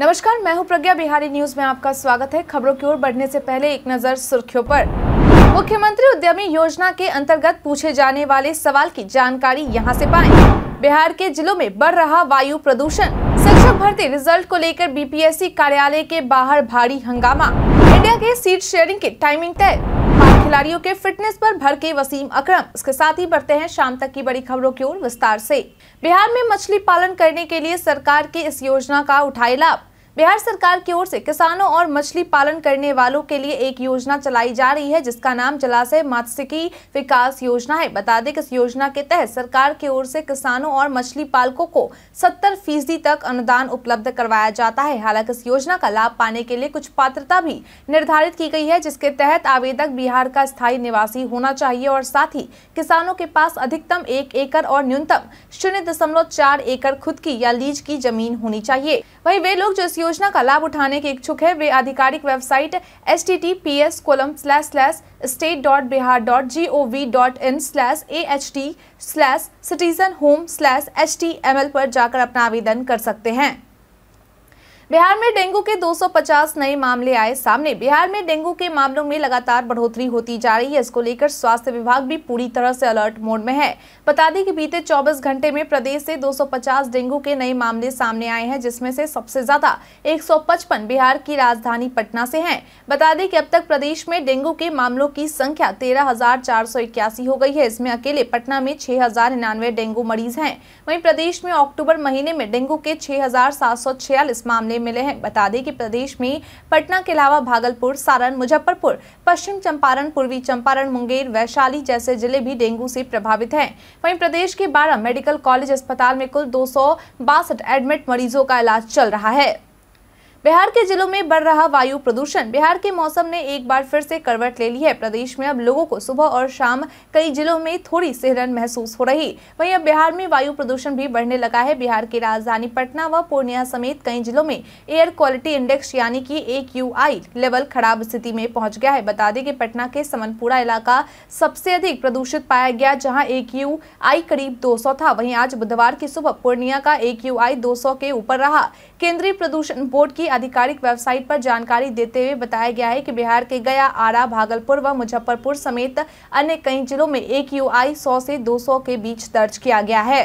नमस्कार मैं हूं प्रज्ञा बिहारी न्यूज में आपका स्वागत है खबरों की ओर बढ़ने से पहले एक नजर सुर्खियों पर मुख्यमंत्री उद्यमी योजना के अंतर्गत पूछे जाने वाले सवाल की जानकारी यहां से पाएं बिहार के जिलों में बढ़ रहा वायु प्रदूषण शिक्षक भर्ती रिजल्ट को लेकर बीपीएससी कार्यालय के बाहर भारी हंगामा इंडिया के सीट शेयरिंग की टाइमिंग तय खिलाड़ियों के फिटनेस पर भर के वसीम अकरम इसके साथ ही बढ़ते हैं शाम तक की बड़ी खबरों की ओर विस्तार से बिहार में मछली पालन करने के लिए सरकार की इस योजना का उठाए लाभ बिहार सरकार की ओर से किसानों और मछली पालन करने वालों के लिए एक योजना चलाई जा रही है जिसका नाम जलाशय मात्स्यिकी विकास योजना है बता दें कि इस योजना के तहत सरकार की ओर से किसानों और मछली पालकों को सत्तर फीसदी तक अनुदान उपलब्ध करवाया जाता है हालांकि इस योजना का लाभ पाने के लिए कुछ पात्रता भी निर्धारित की गई है जिसके तहत आवेदक बिहार का स्थायी निवासी होना चाहिए और साथ ही किसानों के पास अधिकतम एक एकड़ और न्यूनतम शून्य दशमलव चार एकड़ खुद की या लीज की जमीन होनी चाहिए वही वे लोग जो इस योजना का लाभ उठाने के इच्छुक है वे आधिकारिक website S T T P S colon slash slash state dot Bihar dot G O V dot in slash A H T slash citizen home slash H T M L पर जाकर अपना आवेदन कर सकते हैं बिहार में डेंगू के 250 नए मामले आए सामने बिहार में डेंगू के मामलों में लगातार बढ़ोतरी होती जा रही है इसको लेकर स्वास्थ्य विभाग भी पूरी तरह से अलर्ट मोड में है बता दें कि बीते 24 घंटे में प्रदेश से 250 डेंगू के नए मामले सामने आए हैं जिसमें से सबसे ज्यादा 155 बिहार की राजधानी पटना से है बता दें की अब तक प्रदेश में डेंगू के मामलों की संख्या तेरह हो गई है इसमें अकेले पटना में छह डेंगू मरीज है वही प्रदेश में अक्टूबर महीने में डेंगू के छह मामले मामले मिले हैं बता दें कि प्रदेश में पटना के अलावा भागलपुर सारण मुजफ्फरपुर पश्चिम चंपारण पूर्वी चंपारण मुंगेर वैशाली जैसे जिले भी डेंगू से प्रभावित हैं वहीं प्रदेश के बारह मेडिकल कॉलेज अस्पताल में कुल दो एडमिट मरीजों का इलाज चल रहा है बिहार के जिलों में बढ़ रहा वायु प्रदूषण बिहार के मौसम ने एक बार फिर से करवट ले ली है प्रदेश में अब लोगों को सुबह और शाम कई जिलों में थोड़ी सिहरन महसूस हो रही वहीं अब बिहार में वायु प्रदूषण भी बढ़ने लगा है बिहार की राजधानी पटना व पूर्णिया समेत कई जिलों में एयर क्वालिटी इंडेक्स यानी की ए लेवल खराब स्थिति में पहुंच गया है बता दें कि पटना के समनपुरा इलाका सबसे अधिक प्रदूषित पाया गया जहाँ ए करीब सौ था वही आज बुधवार की सुबह पूर्णिया का ए क्यू के ऊपर रहा केंद्रीय प्रदूषण बोर्ड की आधिकारिक वेबसाइट पर जानकारी देते हुए बताया गया है कि बिहार के गया आरा भागलपुर व मुजफ्फरपुर समेत अन्य कई जिलों में एक यू आई सौ से दो सौ के बीच दर्ज किया गया है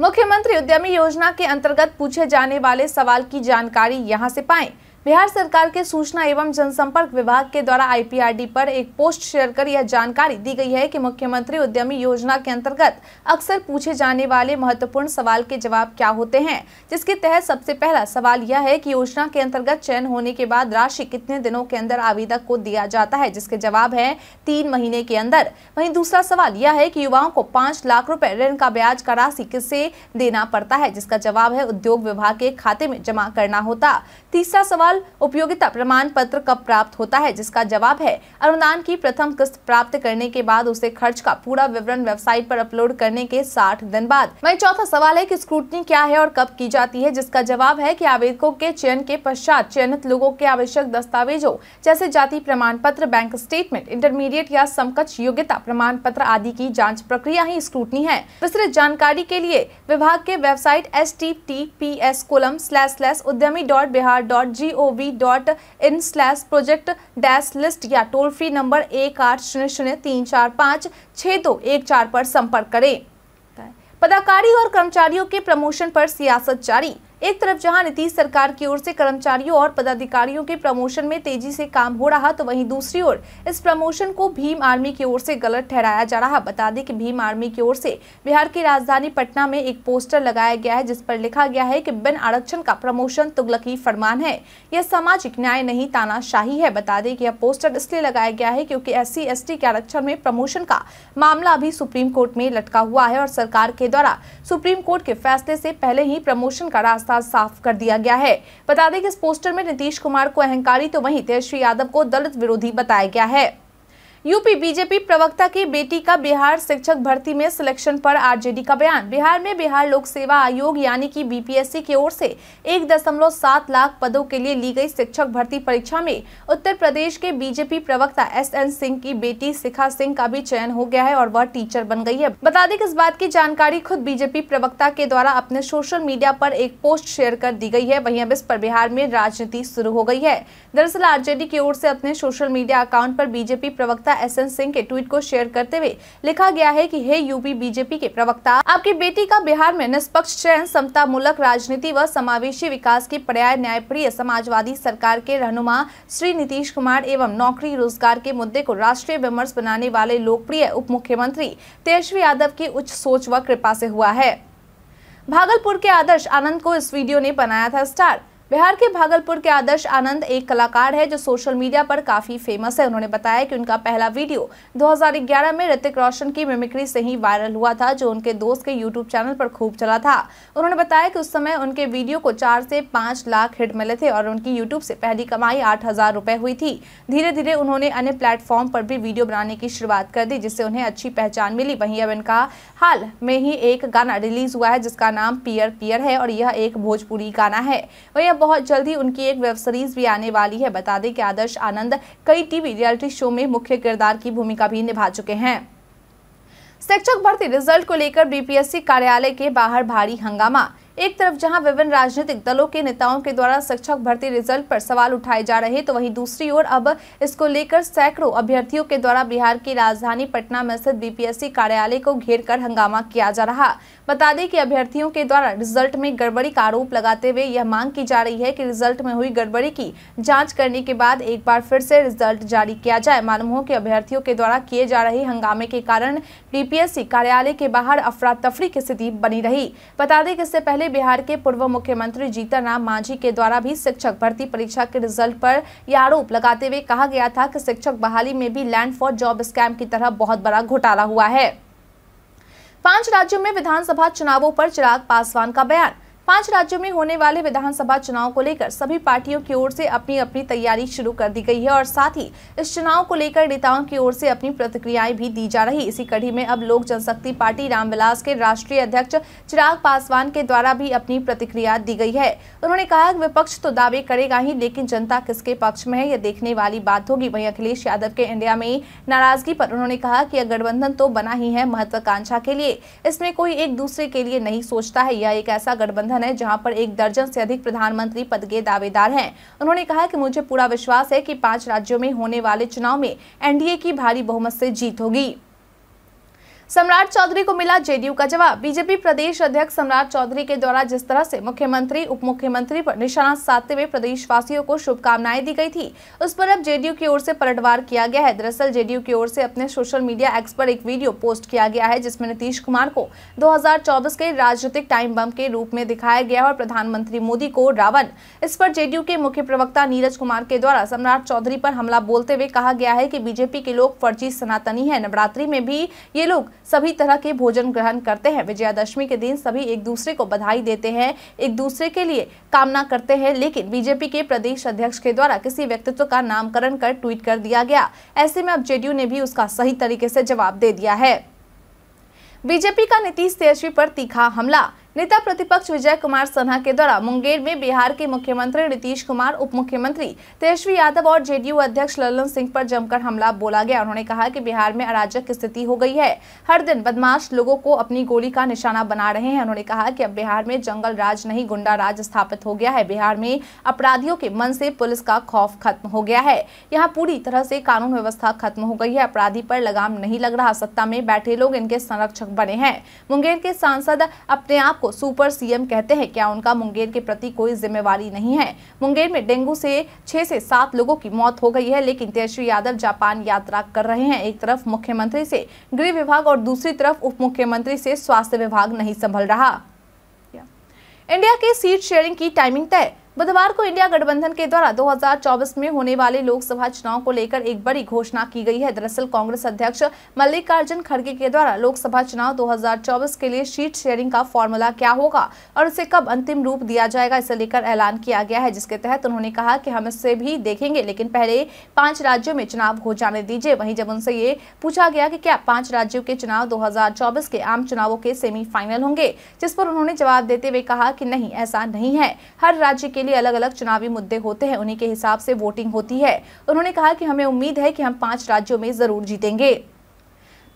मुख्यमंत्री उद्यमी योजना के अंतर्गत पूछे जाने वाले सवाल की जानकारी यहाँ से पाएं बिहार सरकार के सूचना एवं जनसंपर्क विभाग के द्वारा आईपीआरडी पर एक पोस्ट शेयर कर यह जानकारी दी गई है कि मुख्यमंत्री उद्यमी योजना के अंतर्गत अक्सर पूछे जाने वाले महत्वपूर्ण सवाल के जवाब क्या होते हैं जिसके तहत सबसे पहला सवाल यह है कि योजना के अंतर्गत चयन होने के बाद राशि कितने दिनों के अंदर आवेदक को दिया जाता है जिसके जवाब है तीन महीने के अंदर वही दूसरा सवाल यह है की युवाओं को पांच लाख रूपए ऋण का ब्याज का राशि किससे देना पड़ता है जिसका जवाब है उद्योग विभाग के खाते में जमा करना होता तीसरा सवाल सफल उपयोगिता प्रमाण पत्र कब प्राप्त होता है जिसका जवाब है अनुदान की प्रथम किस्त प्राप्त करने के बाद उसे खर्च का पूरा विवरण वेबसाइट पर अपलोड करने के साठ दिन बाद वही चौथा सवाल है की स्क्रूटनी क्या है और कब की जाती है जिसका जवाब है की आवेदकों के चयन के पश्चात चयनित लोगों के आवश्यक दस्तावेजों जैसे जाति प्रमाण पत्र बैंक स्टेटमेंट इंटरमीडिएट या समकक्ष योग्यता प्रमाण पत्र आदि की जाँच प्रक्रिया ही स्क्रूटनी है विस्तृत जानकारी के लिए विभाग के website S T T P S colon slash slash Udyami dot Bihar dot G O V dot in slash project dash list या टोल फ्री नंबर एक आठ शून्य शून्य तीन चार पाँच छः दो एक चार पर संपर्क करें पदाकारी और कर्मचारियों के प्रमोशन पर सियासत जारी एक तरफ जहां नीतीश सरकार की ओर से कर्मचारियों और पदाधिकारियों के प्रमोशन में तेजी से काम हो रहा तो वहीं दूसरी ओर इस प्रमोशन को भीम आर्मी की ओर से गलत ठहराया जा रहा बता दें कि भीम आर्मी की ओर से बिहार की राजधानी पटना में एक पोस्टर लगाया गया है जिस पर लिखा गया है कि बिन आरक्षण का प्रमोशन तुगलकी फरमान है यह सामाजिक न्याय नहीं तानाशाही है बता दें कि यह पोस्टर इसलिए लगाया गया है क्योंकि एस सी के आरक्षण में प्रमोशन का मामला अभी सुप्रीम कोर्ट में लटका हुआ है और सरकार के द्वारा सुप्रीम कोर्ट के फैसले से पहले ही प्रमोशन का रास्ता रास्ता साफ कर दिया गया है बता दें कि इस पोस्टर में नीतीश कुमार को अहंकारी तो वहीं तेजस्वी यादव को दलित विरोधी बताया गया है यूपी बीजेपी प्रवक्ता की बेटी का बिहार शिक्षक भर्ती में सिलेक्शन पर आरजेडी का बयान बिहार में बिहार लोक सेवा आयोग यानी कि बीपीएससी की ओर से एक दशमलव सात लाख पदों के लिए ली गई शिक्षक भर्ती परीक्षा में उत्तर प्रदेश के बीजेपी प्रवक्ता एस एन सिंह की बेटी शिखा सिंह का भी चयन हो गया है और वह टीचर बन गई है बता दें इस बात की जानकारी खुद बीजेपी प्रवक्ता के द्वारा अपने सोशल मीडिया पर एक पोस्ट शेयर कर दी गई है वही अब इस पर बिहार में राजनीति शुरू हो गई है दरअसल आरजेडी की ओर से अपने सोशल मीडिया अकाउंट पर बीजेपी प्रवक्ता प्रवक्ता एस एन सिंह के ट्वीट को शेयर करते हुए लिखा गया है कि हे यूपी बीजेपी के प्रवक्ता आपकी बेटी का बिहार में निष्पक्ष चयन समता मूलक राजनीति व समावेशी विकास की पर्याय न्यायप्रिय समाजवादी सरकार के रहनुमा श्री नीतीश कुमार एवं नौकरी रोजगार के मुद्दे को राष्ट्रीय विमर्श बनाने वाले लोकप्रिय उप मुख्यमंत्री तेजस्वी यादव की उच्च सोच व कृपा ऐसी हुआ है भागलपुर के आदर्श आनंद को इस वीडियो ने बनाया था स्टार बिहार के भागलपुर के आदर्श आनंद एक कलाकार है जो सोशल मीडिया पर काफी फेमस है उन्होंने बताया कि उनका पहला वीडियो 2011 में ऋतिक रोशन की मिमिक्री से ही वायरल हुआ था जो उनके दोस्त के यूट्यूब चैनल पर खूब चला था उन्होंने बताया कि उस समय उनके वीडियो को चार से पांच लाख हिट मिले थे और उनकी यूट्यूब से पहली कमाई आठ हजार रुपए हुई थी धीरे धीरे उन्होंने अन्य प्लेटफॉर्म पर भी वीडियो बनाने की शुरुआत कर दी जिससे उन्हें अच्छी पहचान मिली वही अब इनका हाल में ही एक गाना रिलीज हुआ है जिसका नाम पियर पियर है और यह एक भोजपुरी गाना है वही अब बहुत जल्द ही उनकी एक वेब सीरीज भी आने वाली है बता दें कि आदर्श आनंद कई टीवी रियलिटी शो में मुख्य किरदार की भूमिका भी निभा चुके हैं शिक्षक भर्ती रिजल्ट को लेकर बीपीएससी कार्यालय के बाहर भारी हंगामा एक तरफ जहां विभिन्न राजनीतिक दलों के नेताओं के द्वारा शिक्षक भर्ती रिजल्ट पर सवाल उठाए जा रहे तो वहीं दूसरी ओर अब इसको लेकर सैकड़ों अभ्यर्थियों के द्वारा बिहार की राजधानी पटना में स्थित बीपीएससी कार्यालय को घेर कर हंगामा किया जा रहा बता दें कि अभ्यर्थियों के द्वारा रिजल्ट में गड़बड़ी का आरोप लगाते हुए यह मांग की जा रही है की रिजल्ट में हुई गड़बड़ी की जाँच करने के बाद एक बार फिर से रिजल्ट जारी किया जाए मालूम हो की अभ्यर्थियों के द्वारा किए जा रहे हंगामे के कारण बीपीएससी कार्यालय के बाहर अफरा तफरी की स्थिति बनी रही बता दें कि इससे पहले पहले बिहार के पूर्व मुख्यमंत्री जीतन राम मांझी के द्वारा भी शिक्षक भर्ती परीक्षा के रिजल्ट पर यह आरोप लगाते हुए कहा गया था कि शिक्षक बहाली में भी लैंड फॉर जॉब स्कैम की तरह बहुत बड़ा घोटाला हुआ है पांच राज्यों में विधानसभा चुनावों पर चिराग पासवान का बयान पांच राज्यों में होने वाले विधानसभा चुनाव को लेकर सभी पार्टियों की ओर से अपनी अपनी तैयारी शुरू कर दी गई है और साथ ही इस चुनाव को लेकर नेताओं की ओर से अपनी प्रतिक्रियाएं भी दी जा रही इसी कड़ी में अब लोक जनशक्ति पार्टी रामविलास के राष्ट्रीय अध्यक्ष चिराग पासवान के द्वारा भी अपनी प्रतिक्रिया दी गई है उन्होंने कहा विपक्ष तो दावे करेगा ही लेकिन जनता किसके पक्ष में है यह देखने वाली बात होगी वही अखिलेश यादव के इंडिया में नाराजगी पर उन्होंने कहा की यह गठबंधन तो बना ही है महत्वाकांक्षा के लिए इसमें कोई एक दूसरे के लिए नहीं सोचता है यह एक ऐसा गठबंधन गठबंधन है जहां पर एक दर्जन से अधिक प्रधानमंत्री पद के दावेदार हैं उन्होंने कहा कि मुझे पूरा विश्वास है कि पांच राज्यों में होने वाले चुनाव में एनडीए की भारी बहुमत से जीत होगी सम्राट चौधरी को मिला जेडीयू का जवाब बीजेपी प्रदेश अध्यक्ष सम्राट चौधरी के द्वारा जिस तरह से मुख्यमंत्री उप मुख्यमंत्री पर निशाना साधते हुए प्रदेशवासियों को शुभकामनाएं दी गई थी उस पर अब जेडीयू की ओर से पलटवार किया गया है दरअसल जेडीयू की ओर से अपने सोशल मीडिया एक्स पर एक वीडियो पोस्ट किया गया है जिसमें नीतीश कुमार को दो के राजनीतिक टाइम बम के रूप में दिखाया गया और प्रधानमंत्री मोदी को रावण इस पर जेडीयू के मुख्य प्रवक्ता नीरज कुमार के द्वारा सम्राट चौधरी पर हमला बोलते हुए कहा गया है की बीजेपी के लोग फर्जी सनातनी है नवरात्रि में भी ये लोग सभी तरह के भोजन ग्रहण करते हैं विजयादशमी के दिन सभी एक दूसरे को बधाई देते हैं एक दूसरे के लिए कामना करते हैं लेकिन बीजेपी के प्रदेश अध्यक्ष के द्वारा किसी व्यक्तित्व का नामकरण कर ट्वीट कर दिया गया ऐसे में अब जेडीयू ने भी उसका सही तरीके से जवाब दे दिया है बीजेपी का नीतीश तेजस्वी पर तीखा हमला नेता प्रतिपक्ष विजय कुमार सिन्हा के द्वारा मुंगेर में बिहार के मुख्यमंत्री नीतीश कुमार उप मुख्यमंत्री तेजस्वी यादव और जेडीयू अध्यक्ष ललन सिंह पर जमकर हमला बोला गया उन्होंने कहा कि बिहार में अराजक स्थिति हो गई है हर दिन बदमाश लोगों को अपनी गोली का निशाना बना रहे हैं उन्होंने कहा कि अब बिहार में जंगल राज नहीं गुंडा राज स्थापित हो गया है बिहार में अपराधियों के मन से पुलिस का खौफ खत्म हो गया है यहाँ पूरी तरह से कानून व्यवस्था खत्म हो गई है अपराधी पर लगाम नहीं लग रहा सत्ता में बैठे लोग इनके संरक्षक बने हैं मुंगेर के सांसद अपने आप को सुपर सीएम कहते हैं क्या उनका मुंगेर के प्रति कोई जिम्मेवारी नहीं है मुंगेर में डेंगू से छह से सात लोगों की मौत हो गई है लेकिन तेजस्वी यादव जापान यात्रा कर रहे हैं एक तरफ मुख्यमंत्री से गृह विभाग और दूसरी तरफ उप मुख्यमंत्री से स्वास्थ्य विभाग नहीं संभल रहा इंडिया के सीट शेयरिंग की टाइमिंग तय बुधवार को इंडिया गठबंधन के द्वारा 2024 में होने वाले लोकसभा चुनाव को लेकर एक बड़ी घोषणा की गई है दरअसल कांग्रेस अध्यक्ष मल्लिकार्जुन खड़गे के द्वारा लोकसभा चुनाव 2024 के लिए शीट शेयरिंग का फॉर्मूला क्या होगा और उसे कब अंतिम रूप दिया जाएगा इसे लेकर ऐलान किया गया है जिसके तहत उन्होंने कहा की हम इससे भी देखेंगे लेकिन पहले पांच राज्यों में चुनाव हो जाने दीजिए वही जब उनसे ये पूछा गया की क्या पांच राज्यों के चुनाव दो के आम चुनावों के सेमीफाइनल होंगे जिस पर उन्होंने जवाब देते हुए कहा की नहीं ऐसा नहीं है हर राज्य के के लिए अलग अलग चुनावी मुद्दे होते हैं उन्हीं के हिसाब से वोटिंग होती है उन्होंने कहा कि हमें उम्मीद है कि हम पांच राज्यों में जरूर जीतेंगे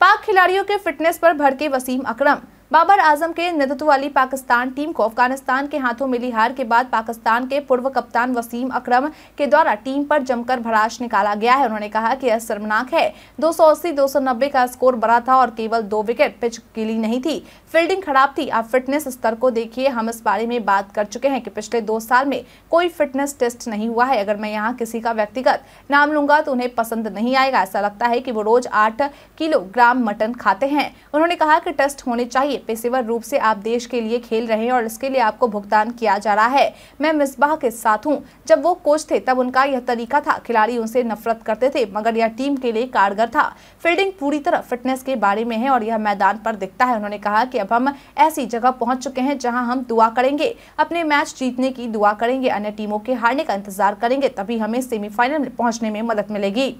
पाक खिलाड़ियों के फिटनेस पर भड़के वसीम अकरम बाबर आजम के नेतृत्व वाली पाकिस्तान टीम को अफगानिस्तान के हाथों मिली हार के बाद पाकिस्तान के पूर्व कप्तान वसीम अकरम के द्वारा टीम पर जमकर भराश निकाला गया है उन्होंने कहा कि यह शर्मनाक है 280 290 का स्कोर बड़ा था और केवल दो विकेट पिच गिली नहीं थी फील्डिंग खराब थी आप फिटनेस स्तर को देखिए हम इस बारे में बात कर चुके हैं की पिछले दो साल में कोई फिटनेस टेस्ट नहीं हुआ है अगर मैं यहाँ किसी का व्यक्तिगत नाम लूंगा तो उन्हें पसंद नहीं आएगा ऐसा लगता है की वो रोज आठ किलोग्राम मटन खाते हैं उन्होंने कहा कि टेस्ट होने चाहिए भी पेशेवर रूप से आप देश के लिए खेल रहे हैं और इसके लिए आपको भुगतान किया जा रहा है मैं मिसबाह के साथ हूँ जब वो कोच थे तब उनका यह तरीका था खिलाड़ी उनसे नफरत करते थे मगर यह टीम के लिए कारगर था फील्डिंग पूरी तरह फिटनेस के बारे में है और यह मैदान पर दिखता है उन्होंने कहा की अब हम ऐसी जगह पहुँच चुके हैं जहाँ हम दुआ करेंगे अपने मैच जीतने की दुआ करेंगे अन्य टीमों के हारने का इंतजार करेंगे तभी हमें सेमीफाइनल में पहुँचने में मदद मिलेगी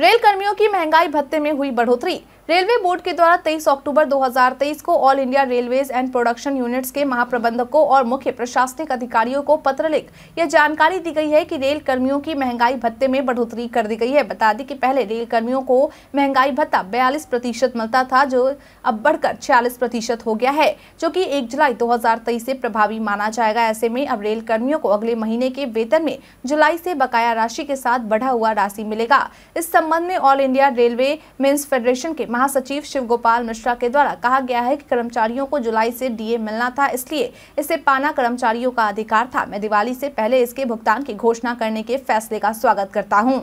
रेल कर्मियों की महंगाई भत्ते में हुई बढ़ोतरी रेलवे बोर्ड के द्वारा 23 अक्टूबर 2023 को all India railways and production units के महाप्रबंधकों और मुख्य प्रशासनिक अधिकारियों को पत्र लिख यह जानकारी दी गई है कि रेल कर्मियों की महंगाई भत्ते में बढ़ोतरी कर दी गई है बता दें कि पहले रेल कर्मियों को महंगाई भत्ता बयालीस प्रतिशत मिलता था जो अब बढ़कर छियालीस प्रतिशत हो गया है जो की एक जुलाई दो से प्रभावी माना जाएगा ऐसे में अब रेल कर्मियों को अगले महीने के वेतन में जुलाई से बकाया राशि के साथ बढ़ा हुआ राशि मिलेगा इस संबंध में all India railway men's federation के महासचिव शिव गोपाल मिश्रा के द्वारा कहा गया है कि कर्मचारियों को जुलाई से डीए मिलना था इसलिए इसे पाना कर्मचारियों का अधिकार था मैं दिवाली से पहले इसके भुगतान की घोषणा करने के फैसले का स्वागत करता हूँ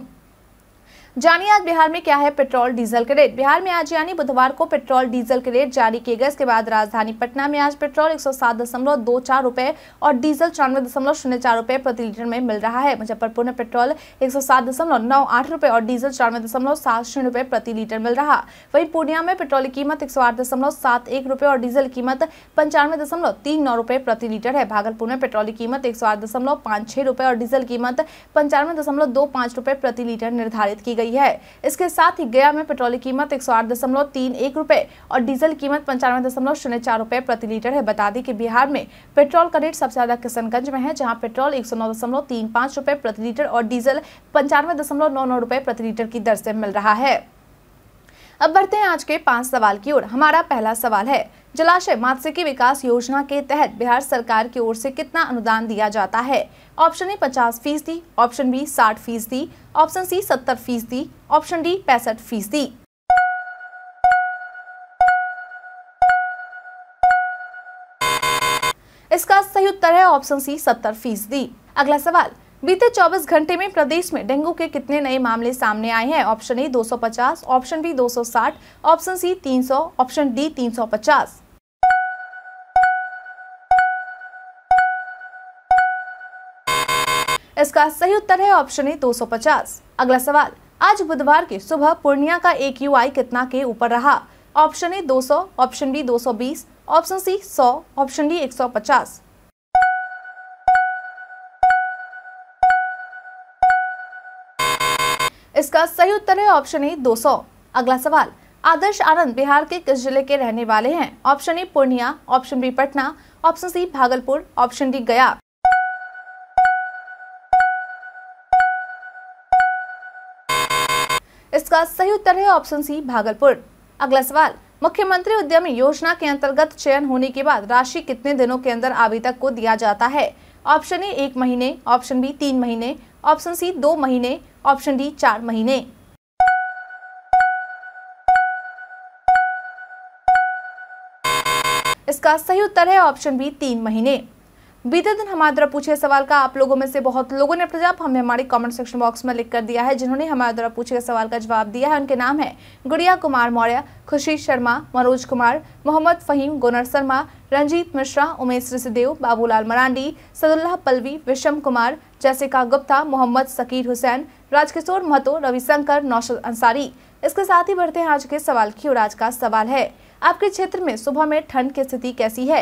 जानिए आज बिहार में क्या है पेट्रोल डीजल के रेट बिहार में आज यानी बुधवार को पेट्रोल डीजल के रेट जारी किए गए इसके बाद राजधानी पटना में आज पेट्रोल एक रुपए और डीजल चौरानवे दशमलव शून्य चार रुपए प्रति लीटर में मिल रहा है मुजफ्फरपुर में पेट्रोल एक रुपए और डीजल चौरानवे दशमलव सात शून्य रुपए प्रति लीटर मिल रहा वही पूर्णिया में पेट्रोल की कीमत एक रुपए और डीजल की कीमत पंचानवे दशमलव तीन नौ रुपए प्रति लीटर है भागलपुर में पेट्रोल की कीमत एक रुपए और डीजल कीमत पंचानवे दशमलव दो पांच रुपए प्रति लीटर निर्धारित की गई गई है इसके साथ ही गया में पेट्रोल की कीमत एक सौ आठ दशमलव तीन एक और डीजल कीमत पंचानवे दशमलव शून्य चार रुपये प्रति लीटर है बता दें कि बिहार में पेट्रोल का रेट सबसे ज्यादा किशनगंज में है जहां पेट्रोल एक सौ नौ दशमलव तीन पाँच प्रति लीटर और डीजल पंचानवे दशमलव नौ नौ प्रति लीटर की दर से मिल रहा है अब बढ़ते हैं आज के पांच सवाल की ओर हमारा पहला सवाल है जलाशय मात्स्यिकी विकास योजना के तहत बिहार सरकार की ओर से कितना अनुदान दिया जाता है ऑप्शन ए पचास फीसदी ऑप्शन बी साठ फीसदी ऑप्शन सी सत्तर फीसदी ऑप्शन डी पैंसठ फीसदी इसका सही उत्तर है ऑप्शन सी सत्तर फीसदी अगला सवाल बीते 24 घंटे में प्रदेश में डेंगू के कितने नए मामले सामने आए हैं option A 250, option B 260, option C 300, option D 350 इसका सही उत्तर है ऑप्शन ए 250। अगला सवाल आज बुधवार की सुबह पूर्णिया का एक यू कितना के ऊपर रहा option A 200, option B 220, option C 100, option D 150। इसका सही उत्तर है ऑप्शन ए 200। अगला सवाल आदर्श आनंद बिहार के किस जिले के रहने वाले हैं option A Purnia option B Patna option C Bhagalpur option D Gaya इसका सही उत्तर है ऑप्शन सी भागलपुर अगला सवाल मुख्यमंत्री उद्यम योजना के अंतर्गत चयन होने के बाद राशि कितने दिनों के अंदर आवेदक को दिया जाता है ऑप्शन ए एक महीने ऑप्शन बी तीन महीने ऑप्शन सी दो महीने ऑप्शन डी चार महीने इसका सही उत्तर है ऑप्शन बी तीन महीने बीते दिन हमारे द्वारा पूछे सवाल का आप लोगों में से बहुत लोगों ने जवाब हमें हमारे कमेंट सेक्शन बॉक्स में लिख कर दिया है जिन्होंने हमारे द्वारा पूछे गए सवाल का जवाब दिया है उनके नाम है गुड़िया कुमार मौर्य खुशी शर्मा मनोज कुमार मोहम्मद फहीम गोनर शर्मा रंजीत मिश्रा उमेश ऋषिदेव बाबूलाल मरांडी सदुल्लाह पलवी विशम कुमार जैसिका गुप्ता मोहम्मद सकीर हुसैन राजकिशोर महतो रविशंकर नौशद अंसारी इसके साथ ही बढ़ते हैं आज के सवाल की और आज का सवाल है आपके क्षेत्र में सुबह में ठंड की स्थिति कैसी है